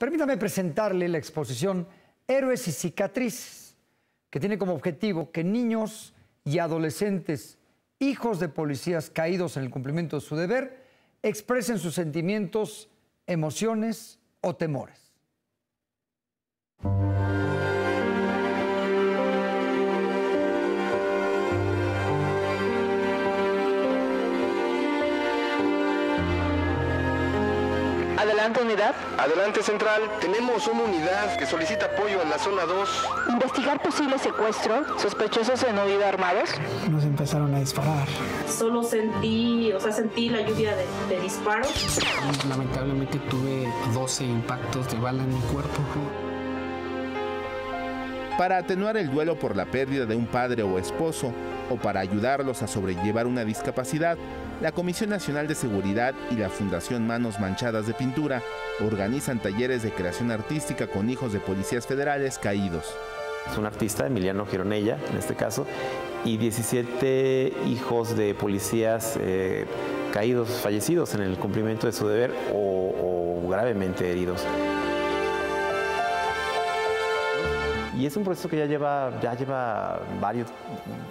Permítame presentarle la exposición Héroes y Cicatrices, que tiene como objetivo que niños y adolescentes, hijos de policías caídos en el cumplimiento de su deber, expresen sus sentimientos, emociones o temores. Adelante, unidad. Adelante, central. Tenemos una unidad que solicita apoyo en la zona 2. Investigar posible secuestro, sospechosos en huida armados. Nos empezaron a disparar. Solo sentí, o sea, sentí la lluvia de, de disparos. Lamentablemente tuve 12 impactos de bala en mi cuerpo. Para atenuar el duelo por la pérdida de un padre o esposo, o para ayudarlos a sobrellevar una discapacidad, la Comisión Nacional de Seguridad y la Fundación Manos Manchadas de Pintura organizan talleres de creación artística con hijos de policías federales caídos. Es un artista, Emiliano Gironella, en este caso, y 17 hijos de policías eh, caídos, fallecidos en el cumplimiento de su deber o gravemente heridos. y es un proceso que ya lleva, ya lleva varios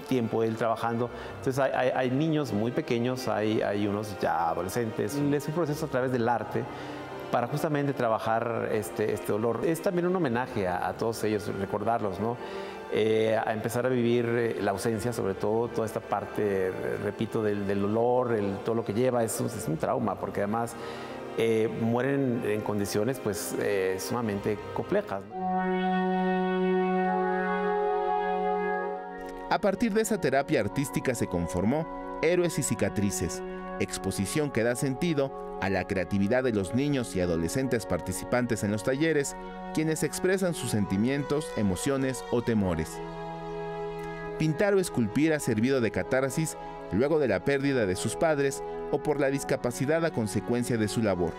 tiempo él trabajando. Entonces hay, niños muy pequeños, hay, unos ya adolescentes. Mm. Es un proceso a través del arte para justamente trabajar este, este dolor. Es también un homenaje a, todos ellos, recordarlos, ¿no? Eh, a empezar a vivir eh, la ausencia, sobre todo toda esta parte, repito, del, del olor, todo lo que lleva, es un, es un trauma, porque además eh, mueren en condiciones pues sumamente complejas. A partir de esa terapia artística se conformó Héroes y Cicatrices, exposición que da sentido a la creatividad de los niños y adolescentes participantes en los talleres, quienes expresan sus sentimientos, emociones o temores. Pintar o esculpir ha servido de catarsis luego de la pérdida de sus padres o por la discapacidad a consecuencia de su labor.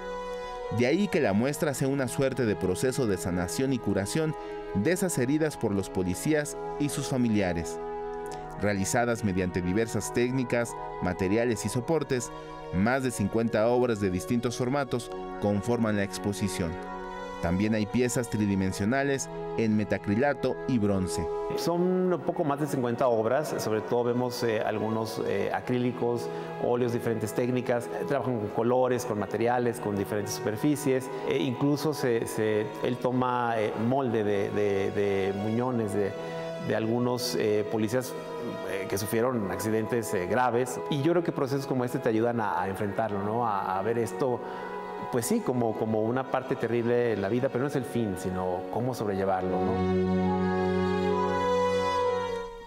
De ahí que la muestra sea una suerte de proceso de sanación y curación de esas heridas por los policías y sus familiares realizadas mediante diversas técnicas, materiales y soportes, más de 50 obras de distintos formatos conforman la exposición. También hay piezas tridimensionales en metacrilato y bronce. Son un poco más de 50 obras, sobre todo vemos eh, algunos eh, acrílicos, óleos, diferentes técnicas, trabajan con colores, con materiales, con diferentes superficies, e incluso se, él toma eh, molde de, de muñones, de, de algunos eh, policías eh, que sufrieron accidentes eh, graves. Y yo creo que procesos como este te ayudan a, enfrentarlo, A, ver esto, pues sí, como, como una parte terrible de la vida, pero no es el fin, sino cómo sobrellevarlo,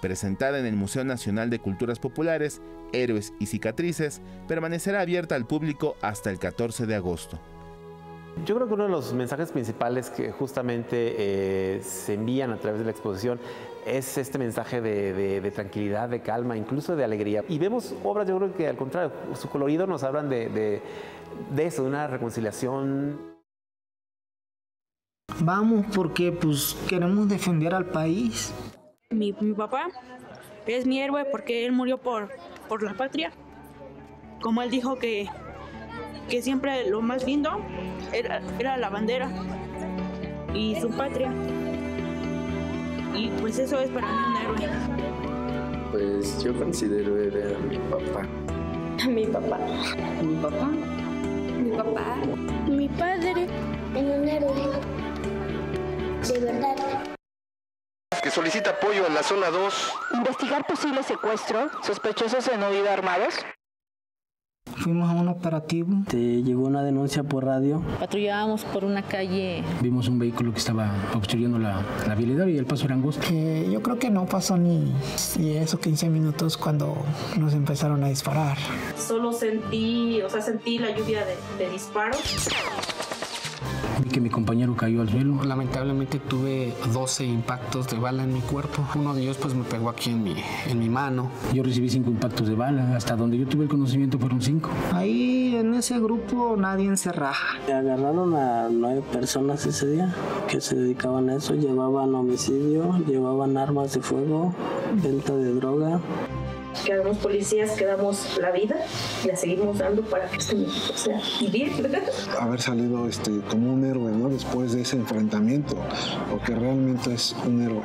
Presentada en el Museo Nacional de Culturas Populares, Héroes y Cicatrices, permanecerá abierta al público hasta el 14 de agosto. Yo creo que uno de los mensajes principales que justamente eh, se envían a través de la exposición es este mensaje de, tranquilidad, de calma, incluso de alegría. Y vemos obras, yo creo que al contrario, su colorido nos hablan de, eso, de una reconciliación. Vamos porque pues queremos defender al país. Mi, papá es mi héroe porque él murió por, la patria. Como él dijo que, que siempre lo más lindo era, la bandera y su patria. Y pues eso es para mí un héroe. Pues yo considero era a mi papá. A mi papá. Mi papá. Mi papá. Mi padre. En un héroe. De verdad. Que solicita apoyo en la zona 2. Investigar posible secuestro, sospechosos en huida armados. Fuimos a un operativo. Te llegó una denuncia por radio. Patrullábamos por una calle. Vimos un vehículo que estaba obstruyendo la, la vialidad y el paso era angosto. Eh, yo creo que no pasó ni, 10 o 15 minutos cuando nos empezaron a disparar. Solo sentí, o sea, sentí la lluvia de, de disparos que mi compañero cayó al suelo. Lamentablemente tuve 12 impactos de bala en mi cuerpo. Uno de ellos pues me pegó aquí en mi, en mi mano. Yo recibí cinco impactos de bala. Hasta donde yo tuve el conocimiento fueron cinco. Ahí en ese grupo nadie encerra. Agarraron a nueve personas ese día que se dedicaban a eso. Llevaban homicidio, llevaban armas de fuego, venta de droga que damos policías que damos la vida, la seguimos dando para que este sea vivir. Haber salido este, como un héroe, ¿no? Después de ese enfrentamiento, porque realmente es un héroe.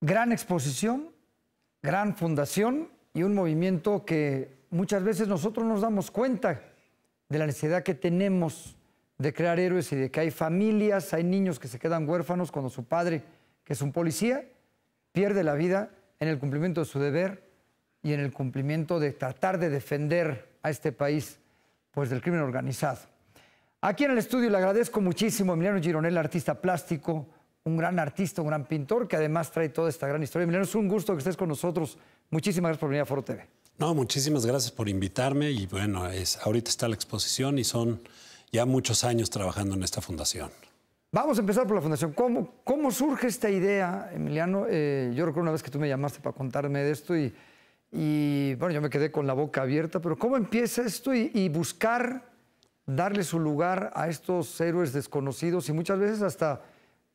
Gran exposición, gran fundación y un movimiento que muchas veces nosotros nos damos cuenta de la necesidad que tenemos de crear héroes y de que hay familias, hay niños que se quedan huérfanos cuando su padre, que es un policía, pierde la vida en el cumplimiento de su deber y en el cumplimiento de tratar de defender a este país pues del crimen organizado. Aquí en el estudio le agradezco muchísimo a Emiliano Gironel, artista plástico, un gran artista, un gran pintor que además trae toda esta gran historia. Emiliano, es un gusto que estés con nosotros. Muchísimas gracias por venir a Foro TV. No, muchísimas gracias por invitarme y bueno, es, ahorita está la exposición y son ya muchos años trabajando en esta fundación. Vamos a empezar por la fundación. ¿Cómo, surge esta idea, Emiliano? Eh, yo recuerdo una vez que tú me llamaste para contarme de esto y, bueno, yo me quedé con la boca abierta, pero ¿cómo empieza esto y buscar darle su lugar a estos héroes desconocidos y muchas veces hasta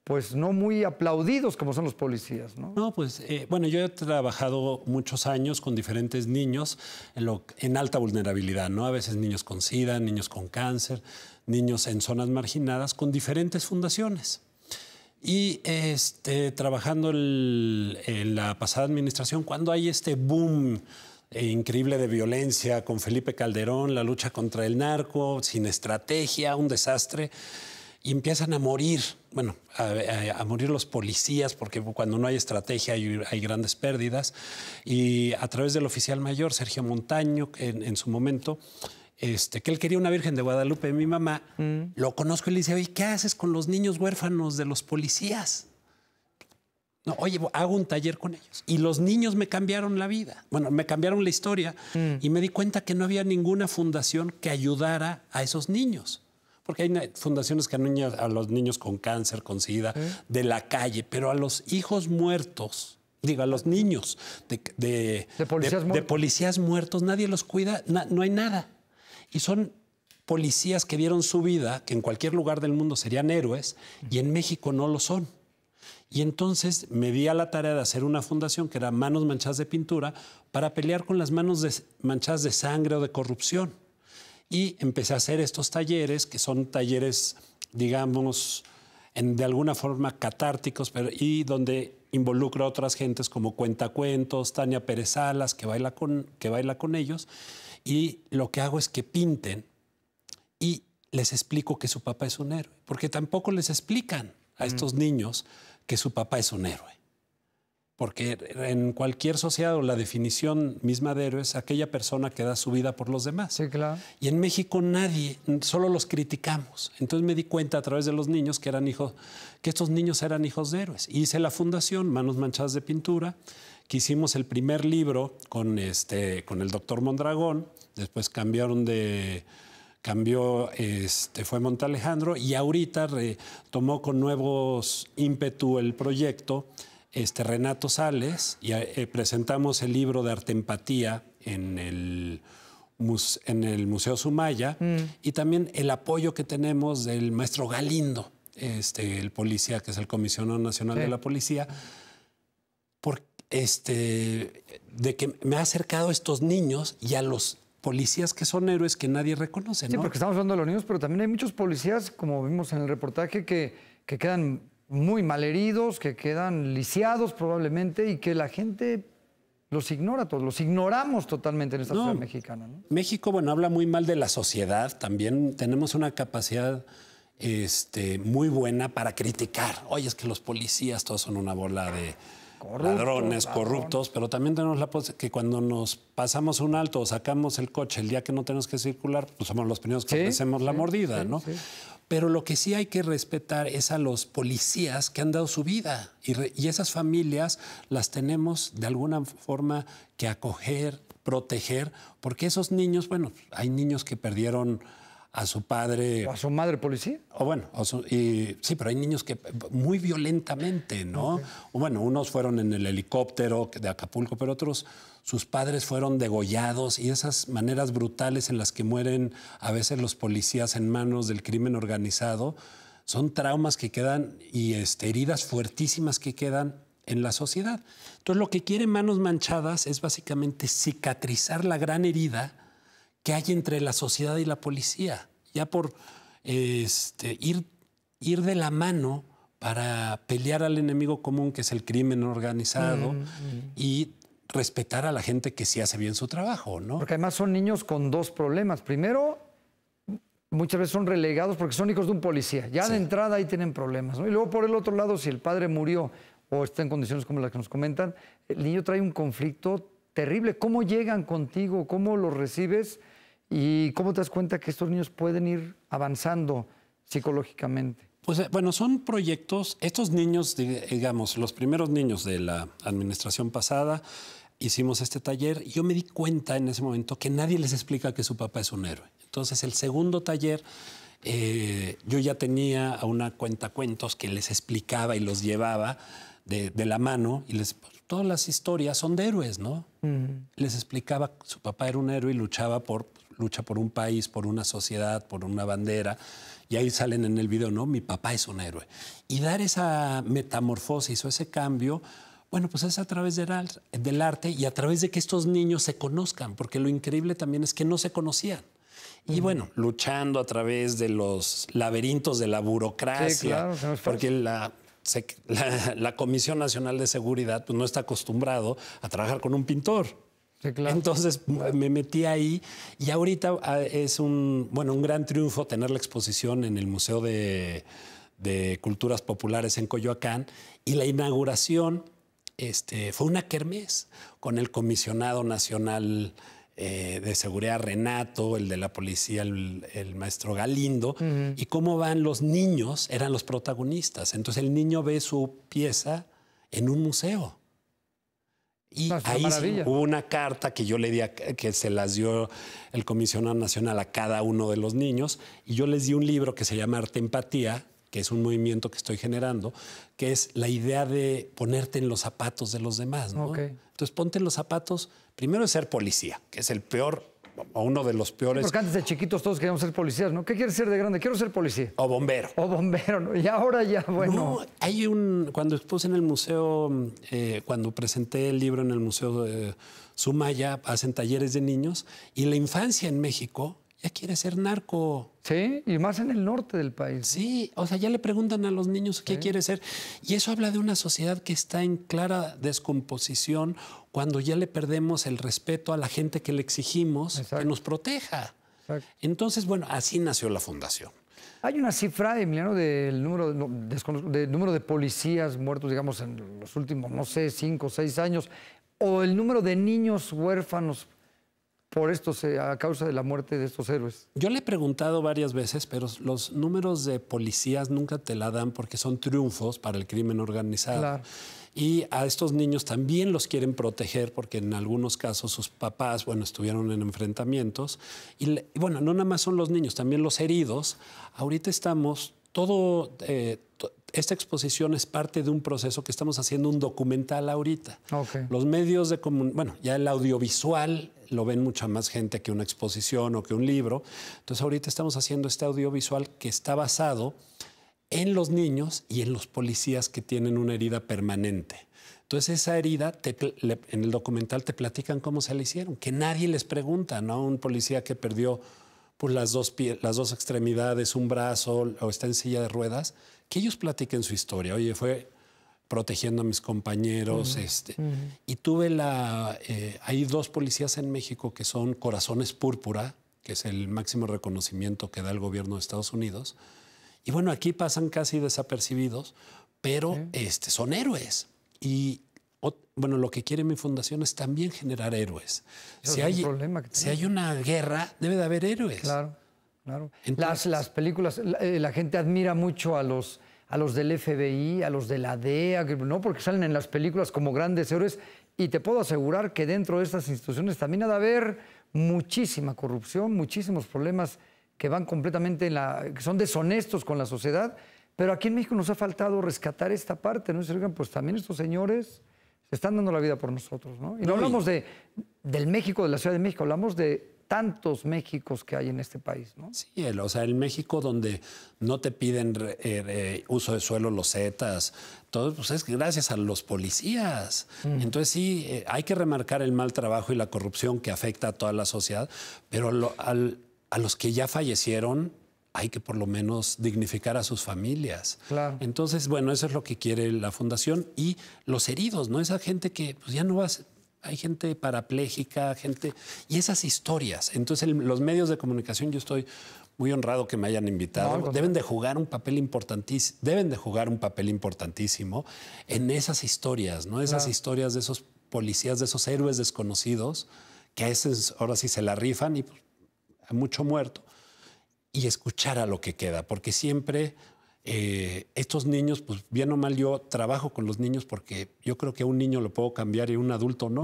pues no muy aplaudidos como son los policías, ¿no? No, pues eh, bueno, yo he trabajado muchos años con diferentes niños en, alta vulnerabilidad, ¿no? A veces niños con SIDA, niños con cáncer, niños en zonas marginadas, con diferentes fundaciones. Y este, trabajando en la pasada administración, cuando hay este boom eh, increíble de violencia con Felipe Calderón, la lucha contra el narco, sin estrategia, un desastre y empiezan a morir, bueno, a, morir los policías, porque cuando no hay estrategia hay, grandes pérdidas, y a través del oficial mayor, Sergio Montaño, en, su momento, este, que él quería una Virgen de Guadalupe, mi mamá, mm. lo conozco y le dice, oye, ¿qué haces con los niños huérfanos de los policías? No, oye, hago un taller con ellos. Y los niños me cambiaron la vida. Bueno, me cambiaron la historia mm. y me di cuenta que no había ninguna fundación que ayudara a esos niños porque hay fundaciones que anuñan a los niños con cáncer, con sida, de la calle, pero a los hijos muertos, digo, a los niños de, policías, muertos? nadie los cuida, no hay nada. Y son policías que dieron su vida, que en cualquier lugar del mundo serían héroes, y en México no lo son. Y entonces me di a la tarea de hacer una fundación que era Manos Manchadas de Pintura para pelear con las manos manchadas de sangre o de corrupción y empecé a hacer estos talleres, que son talleres, digamos, de alguna forma catárticos, pero, y donde involucro a otras gentes como Cuentacuentos, Tania Pérez Salas, que baila, con, que baila con ellos, y lo que hago es que pinten y les explico que su papá es un héroe, porque tampoco les explican a estos niños que su papá es un héroe. Porque en cualquier sociedad la definición misma de héroes, es aquella persona que da su vida por los demás. Sí, claro. Y en México nadie, solo los criticamos. Entonces me di cuenta a través de los niños que eran hijos, que estos niños eran hijos de héroes. Hice la fundación Manos Manchadas de Pintura, que hicimos el primer libro con, este, con el doctor Mondragón. Después cambiaron de, cambió, este, fue Montalejandro y ahorita retomó con nuevos ímpetu el proyecto este, Renato Sales y eh, eh, presentamos el libro de arteempatía en el, en el Museo Sumaya mm. y también el apoyo que tenemos del maestro Galindo, este, el policía, que es el Comisionado Nacional de la Policía, este, de que me ha acercado a estos niños y a los policías que son héroes que nadie reconoce. Sí, porque estamos hablando de los niños, pero también hay muchos policías, como vimos en el reportaje, que, que quedan muy malheridos, que quedan lisiados probablemente y que la gente los ignora todos, los ignoramos totalmente en esta sociedad mexicana. México, bueno, habla muy mal de la sociedad, también tenemos una capacidad este, muy buena para criticar. Oye, es que los policías todos son una bola de ladrones, corruptos, pero también tenemos la posibilidad que cuando nos pasamos un alto o sacamos el coche el día que no tenemos que circular, pues somos los primeros que hacemos la mordida, ¿no? Pero lo que sí hay que respetar es a los policías que han dado su vida y, esas familias las tenemos de alguna forma que acoger, proteger, porque esos niños, bueno, hay niños que perdieron a su padre. a su madre policía? O bueno, y, sí, pero hay niños que muy violentamente, ¿no? Bueno, unos fueron en el helicóptero de Acapulco, pero otros sus padres fueron degollados y esas maneras brutales en las que mueren a veces los policías en manos del crimen organizado, son traumas que quedan y este, heridas fuertísimas que quedan en la sociedad. Entonces lo que quiere Manos Manchadas es básicamente cicatrizar la gran herida que hay entre la sociedad y la policía, ya por este, ir, ir de la mano para pelear al enemigo común que es el crimen organizado mm, mm. y respetar a la gente que sí hace bien su trabajo, ¿no? Porque además son niños con dos problemas. Primero, muchas veces son relegados porque son hijos de un policía. Ya de entrada ahí tienen problemas. Y luego, por el otro lado, si el padre murió o está en condiciones como las que nos comentan, el niño trae un conflicto terrible. ¿Cómo llegan contigo? ¿Cómo los recibes? ¿Y cómo te das cuenta que estos niños pueden ir avanzando psicológicamente? Pues eh, bueno, son proyectos, estos niños, digamos, los primeros niños de la administración pasada, hicimos este taller y yo me di cuenta en ese momento que nadie les explica que su papá es un héroe. Entonces el segundo taller eh, yo ya tenía a una cuenta cuentos que les explicaba y los llevaba de, la mano y les pues, todas las historias son de héroes, ¿no? Les explicaba su papá era un héroe y luchaba por lucha por un país, por una sociedad, por una bandera. Y ahí salen en el video, ¿no? Mi papá es un héroe. Y dar esa metamorfosis o ese cambio bueno, pues es a través del, arte y a través de que estos niños se conozcan, porque lo increíble también es que no se conocían. Y bueno, luchando a través de los laberintos de la burocracia, porque la, Comisión Nacional de Seguridad pues, no está acostumbrado a trabajar con un pintor. Sí, claro. Entonces me metí ahí y ahorita ah, es un, bueno, un gran triunfo tener la exposición en el Museo de, de Culturas Populares en Coyoacán y la inauguración este, fue una kermés con el comisionado nacional eh, de seguridad Renato, el de la policía, el, maestro Galindo, y cómo van los niños, eran los protagonistas. Entonces el niño ve su pieza en un museo. Y ah, ahí hubo una carta que yo le di, que se las dio el comisionado nacional a cada uno de los niños, y yo les di un libro que se llama Arte Empatía, que es un movimiento que estoy generando, que es la idea de ponerte en los zapatos de los demás. ¿no? Entonces ponte en los zapatos, primero es ser policía, que es el peor o uno de los peores. porque antes de chiquitos todos queríamos ser policías, ¿no? ¿Qué quieres ser de grande? Quiero ser policía. O bombero. O bombero, ¿no? Y ahora ya, bueno. No, hay un. Cuando expuse en el museo, eh, cuando presenté el libro en el Museo de Sumaya, hacen talleres de niños, y la infancia en México ya quiere ser narco. Sí, y más en el norte del país. Sí, o sea, ya le preguntan a los niños qué quiere ser. Y eso habla de una sociedad que está en clara descomposición cuando ya le perdemos el respeto a la gente que le exigimos que nos proteja. Entonces, bueno, así nació la fundación. Hay una cifra, Emiliano, del número, de, número de policías muertos, digamos, en los últimos, no sé, cinco o seis años, o el número de niños huérfanos por esto, a causa de la muerte de estos héroes. Yo le he preguntado varias veces, pero los números de policías nunca te la dan porque son triunfos para el crimen organizado. Y a estos niños también los quieren proteger porque en algunos casos sus papás, bueno, estuvieron en enfrentamientos. Y, bueno, no nada más son los niños, también los heridos. Ahorita estamos todo... Eh, esta exposición es parte de un proceso que estamos haciendo un documental ahorita. Los medios de comunicación, bueno, ya el audiovisual lo ven mucha más gente que una exposición o que un libro. Entonces ahorita estamos haciendo este audiovisual que está basado en los niños y en los policías que tienen una herida permanente. Entonces esa herida, en el documental te platican cómo se la hicieron, que nadie les pregunta, ¿no? Un policía que perdió pues las dos, las dos extremidades, un brazo o está en silla de ruedas, que ellos platiquen su historia. Oye, fue protegiendo a mis compañeros. este. Y tuve la... Eh, hay dos policías en México que son Corazones Púrpura, que es el máximo reconocimiento que da el gobierno de Estados Unidos. Y bueno, aquí pasan casi desapercibidos, pero este, son héroes. Y, bueno, lo que quiere mi fundación es también generar héroes. si hay, una guerra, debe de haber héroes. Claro, claro. las, películas, eh, la, gente admira mucho a los, a los del FBI, a los de la DEA, ¿no? porque salen en las películas como grandes héroes. Y te puedo asegurar que dentro de estas instituciones también ha de haber muchísima corrupción, muchísimos problemas que van completamente la. que son deshonestos con la sociedad. Pero aquí en México nos ha faltado rescatar esta parte, ¿no? Y pues también estos señores están dando la vida por nosotros. ¿no? Y no, hablamos de, del México, de la Ciudad de México, hablamos de tantos Méxicos que hay en este país, ¿no? Sí, o sea, el México donde no te piden eh, uso de suelo, los zetas, todo, pues es gracias a los policías. Mm. Entonces sí, eh, hay que remarcar el mal trabajo y la corrupción que afecta a toda la sociedad, pero al, a los que ya fallecieron, hay que por lo menos dignificar a sus familias. Entonces, bueno, eso es lo que quiere la fundación y los heridos, ¿no? Esa gente que pues, ya no va hay gente parapléjica, gente... Y esas historias. Entonces, los medios de comunicación, yo estoy muy honrado que me hayan invitado. deben de jugar un papel importantísimo, deben de jugar un papel importantísimo en esas historias, ¿no? Esas historias de esos policías, de esos héroes desconocidos, que a veces ahora sí se la rifan y pues, mucho muerto y escuchar a lo que queda, porque siempre eh, estos niños, pues bien o mal yo trabajo con los niños porque yo creo que un niño lo puedo cambiar y un adulto no.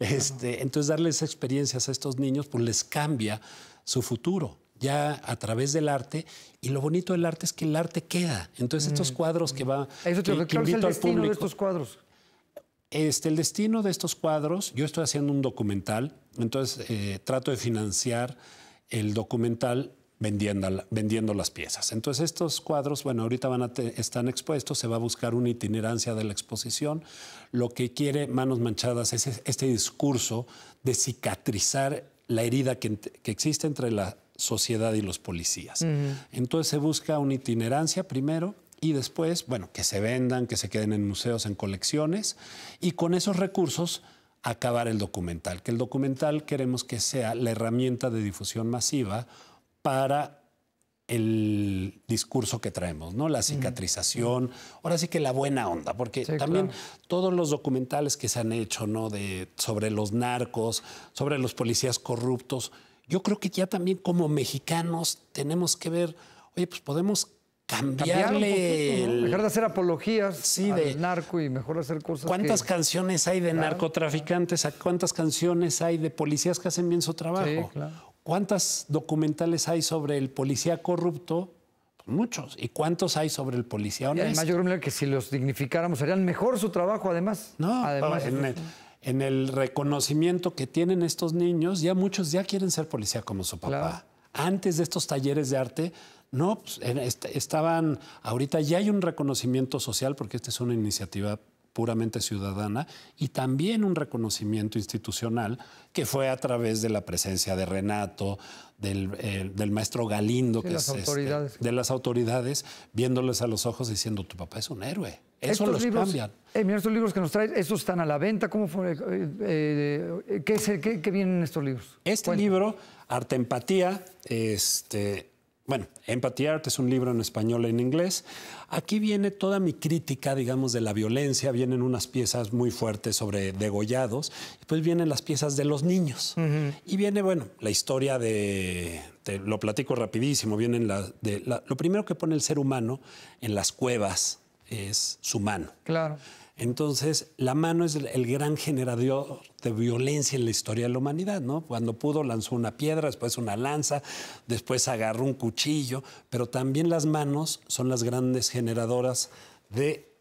este, Entonces darles experiencias a estos niños pues les cambia su futuro ya a través del arte y lo bonito del arte es que el arte queda. Entonces estos mm, cuadros que mm. va... Eso es el destino al público, de estos cuadros? Este, el destino de estos cuadros, yo estoy haciendo un documental, entonces eh, trato de financiar el documental vendiendo, las piezas. Entonces estos cuadros, bueno, ahorita están expuestos, se va a buscar una itinerancia de la exposición. Lo que quiere Manos Manchadas es este discurso de cicatrizar la herida que, existe entre la sociedad y los policías. Entonces se busca una itinerancia primero y después, bueno, que se vendan, que se queden en museos, en colecciones, y con esos recursos acabar el documental, que el documental queremos que sea la herramienta de difusión masiva para el discurso que traemos, ¿no? La cicatrización, ahora sí que la buena onda, porque también todos los documentales que se han hecho, ¿no? De, sobre los narcos, sobre los policías corruptos, yo creo que ya también como mexicanos tenemos que ver, oye, pues podemos cambiarle dejar hacer apologías sí, al de... narco y mejor hacer cosas cuántas canciones hay de narcotraficantes cuántas canciones hay de policías que hacen bien su trabajo sí, claro. ¿Cuántas documentales hay sobre el policía corrupto? muchos. ¿Y cuántos hay sobre el policía honesto? mayor yo que si los dignificáramos harían mejor su trabajo, además. No, además. En el, reconocimiento que tienen estos niños, ya muchos ya quieren ser policía como su papá. Antes de estos talleres de arte, no, pues, este, estaban, ahorita ya hay un reconocimiento social porque esta es una iniciativa puramente ciudadana y también un reconocimiento institucional que fue a través de la presencia de Renato, del, eh, maestro Galindo, que es este, de las autoridades, viéndoles a los ojos diciendo, tu papá es un héroe. Eso los libros, cambian. Eh, estos libros que nos traes, ¿estos están a la venta? ¿Cómo eh, ¿qué, es, qué, vienen estos libros? Este libro arte empatía este, bueno, Empathy Art es un libro en español e en inglés. Aquí viene toda mi crítica, digamos, de la violencia. Vienen unas piezas muy fuertes sobre degollados. Después vienen las piezas de los niños. Y viene, bueno, la historia de... lo platico rapidísimo. Vienen la, de lo primero que pone el ser humano en las cuevas es su mano. Claro. Entonces, la mano es el gran generador de violencia en la historia de la humanidad, ¿no? Cuando pudo lanzó una piedra, después una lanza, después agarró un cuchillo, pero también las manos son las grandes generadoras de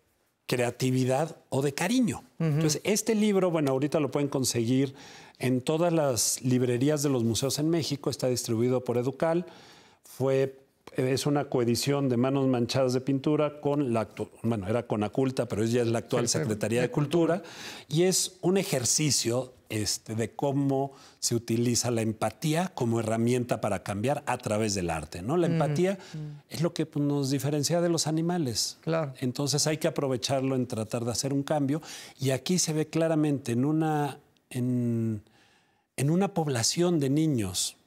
creatividad o de cariño. Entonces, este libro, bueno, ahorita lo pueden conseguir en todas las librerías de los museos en México, está distribuido por Educal, fue es una coedición de manos manchadas de pintura con la actual, bueno, era con Aculta, pero ya es la actual Secretaría de Cultura, y es un ejercicio este, de cómo se utiliza la empatía como herramienta para cambiar a través del arte. ¿no? La mm. empatía mm. es lo que pues, nos diferencia de los animales. Claro. Entonces hay que aprovecharlo en tratar de hacer un cambio. Y aquí se ve claramente en una, en una población de niños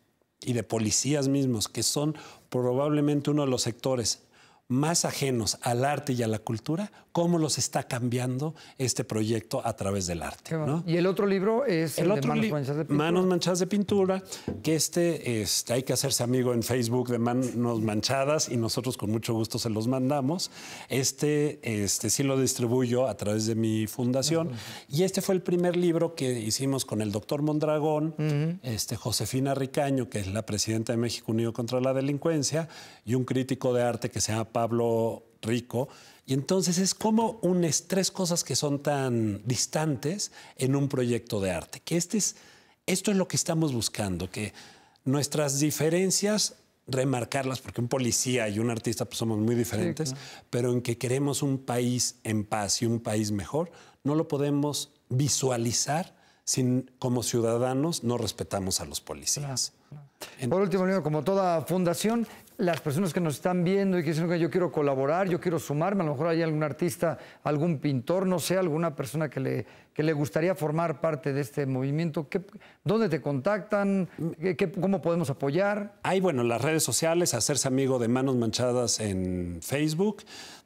y de policías mismos, que son probablemente uno de los sectores más ajenos al arte y a la cultura, cómo los está cambiando este proyecto a través del arte. Y el otro libro es Manos Manchadas de Pintura. Manos Manchadas de Pintura, que este, este, hay que hacerse amigo en Facebook de Manos Manchadas y nosotros con mucho gusto se los mandamos. Este, este, sí lo distribuyo a través de mi fundación. Y este fue el primer libro que hicimos con el doctor Mondragón, este, Josefina Ricaño, que es la presidenta de México Unido contra la Delincuencia, y un crítico de arte que se llama Pablo Rico. Y entonces es como unes tres cosas que son tan distantes en un proyecto de arte. Que este es, esto es lo que estamos buscando, que nuestras diferencias remarcarlas, porque un policía y un artista pues, somos muy diferentes, pero en que queremos un país en paz y un país mejor, no lo podemos visualizar sin como ciudadanos no respetamos a los policías. Por último, como toda fundación, las personas que nos están viendo y que dicen, que yo quiero colaborar, yo quiero sumarme, a lo mejor hay algún artista, algún pintor, no sé, alguna persona que le, le gustaría formar parte de este movimiento, ¿dónde te contactan? cómo podemos apoyar? Hay, bueno, las redes sociales, hacerse amigo de Manos Manchadas en Facebook.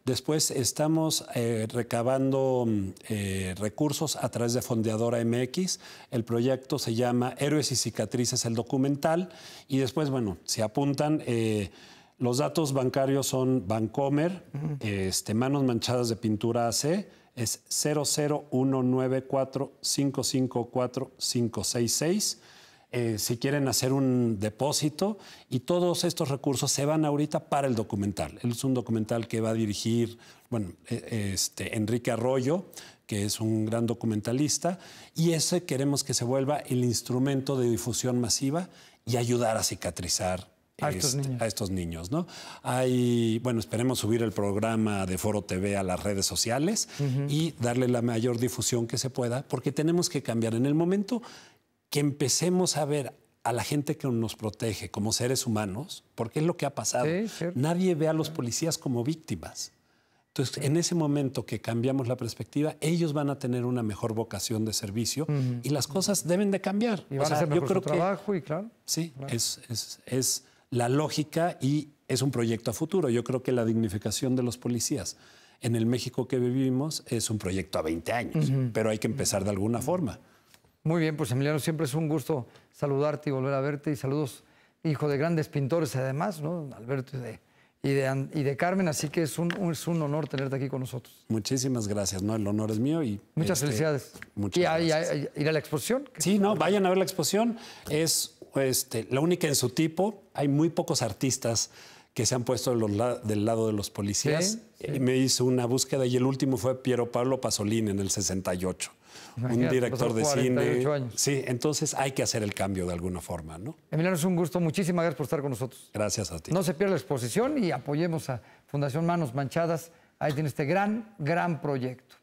Después estamos eh, recabando mm, eh, recursos a través de Fondeadora MX. El proyecto se llama Héroes y Cicatrices, el documental. Y después, bueno, se apuntan... Eh, los datos bancarios son Bancomer, este, manos manchadas de pintura AC, es 00194554566. Eh, si quieren hacer un depósito y todos estos recursos se van ahorita para el documental. Es un documental que va a dirigir, bueno, eh, este, Enrique Arroyo, que es un gran documentalista, y ese queremos que se vuelva el instrumento de difusión masiva y ayudar a cicatrizar a estos, este, niños. ¿no? Hay, bueno, esperemos subir el programa de Foro TV a las redes sociales y darle la mayor difusión que se pueda, porque tenemos que cambiar. En el momento que empecemos a ver a la gente que nos protege como seres humanos, porque es lo que ha pasado. Nadie ve a los policías como víctimas. Entonces, en ese momento que cambiamos la perspectiva, ellos van a tener una mejor vocación de servicio y las cosas deben de cambiar. Y van a creo trabajo y claro. Sí, Es, la lógica y es un proyecto a futuro. Yo creo que la dignificación de los policías en el México que vivimos es un proyecto a 20 años, pero hay que empezar de alguna forma. Muy bien, pues Emiliano, siempre es un gusto saludarte y volver a verte. Y saludos, hijo de grandes pintores además, ¿no? Alberto y de, y Carmen, así que es un, honor tenerte aquí con nosotros. Muchísimas gracias, ¿no? El honor es mío y... Muchas este, felicidades. gracias. Y ir a la exposición. Sí, no, vayan a ver la exposición. Es este, la única en su tipo. Hay muy pocos artistas que se han puesto del lado de los policías. y eh, Me hizo una búsqueda y el último fue Piero Pablo Pasolini en el 68. un director de cine. Sí, entonces hay que hacer el cambio de alguna forma, ¿no? Emiliano, es un gusto. Muchísimas gracias por estar con nosotros. Gracias a ti. No se pierda la exposición y apoyemos a Fundación Manos Manchadas. Ahí tiene este gran, gran proyecto.